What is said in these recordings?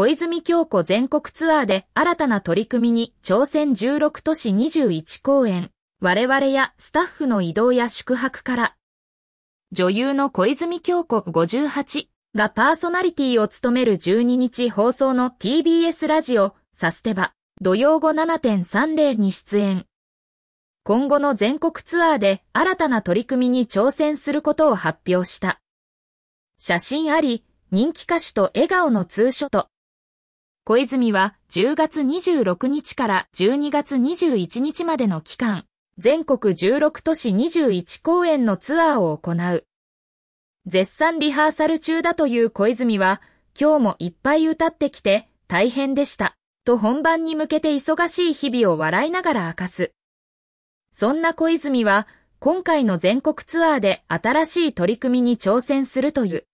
小泉京子全国ツアーで新たな取り組みに挑戦16都市21公演。我々やスタッフの移動や宿泊から、女優の小泉京子58がパーソナリティを務める12日放送の TBS ラジオサステバ土曜後7.30に出演。今後の全国ツアーで新たな取り組みに挑戦することを発表した。写真あり、人気歌手と笑顔のツーショット。小泉は10月26日から12月21日までの期間、全国16都市21公演のツアーを行う。絶賛リハーサル中だという小泉は、今日もいっぱい歌ってきて大変でした。と本番に向けて忙しい日々を笑いながら明かす。そんな小泉は、今回の全国ツアーで新しい取り組みに挑戦するという。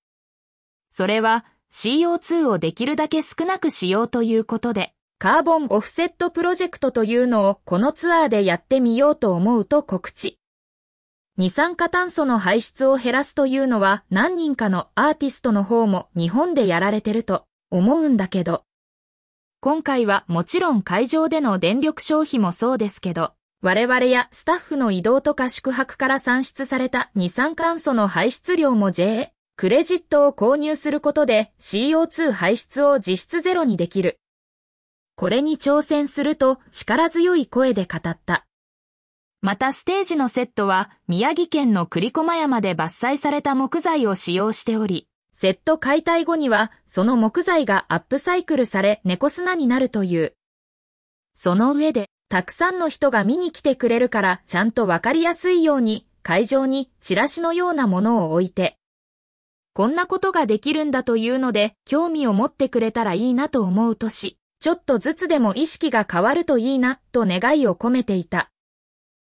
それは、CO2 をできるだけ少なくしようということで、カーボンオフセットプロジェクトというのをこのツアーでやってみようと思うと告知。二酸化炭素の排出を減らすというのは何人かのアーティストの方も日本でやられてると思うんだけど。今回はもちろん会場での電力消費もそうですけど、我々やスタッフの移動とか宿泊から算出された二酸化炭素の排出量も JA クレジットを購入することで CO2 排出を実質ゼロにできる。これに挑戦すると力強い声で語った。またステージのセットは宮城県の栗駒山で伐採された木材を使用しており、セット解体後にはその木材がアップサイクルされ猫砂になるという。その上で、たくさんの人が見に来てくれるからちゃんとわかりやすいように会場にチラシのようなものを置いて、こんなことができるんだというので、興味を持ってくれたらいいなと思う年、ちょっとずつでも意識が変わるといいな、と願いを込めていた。